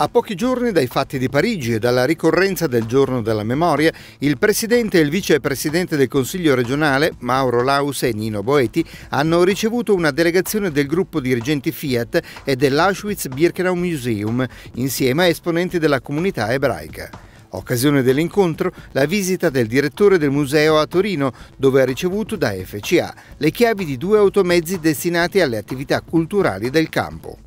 A pochi giorni dai fatti di Parigi e dalla ricorrenza del giorno della memoria, il presidente e il vicepresidente del Consiglio regionale, Mauro Laus e Nino Boeti, hanno ricevuto una delegazione del gruppo dirigenti Fiat e dell'Auschwitz-Birkenau Museum, insieme a esponenti della comunità ebraica. Occasione dell'incontro, la visita del direttore del museo a Torino, dove ha ricevuto da FCA le chiavi di due automezzi destinati alle attività culturali del campo.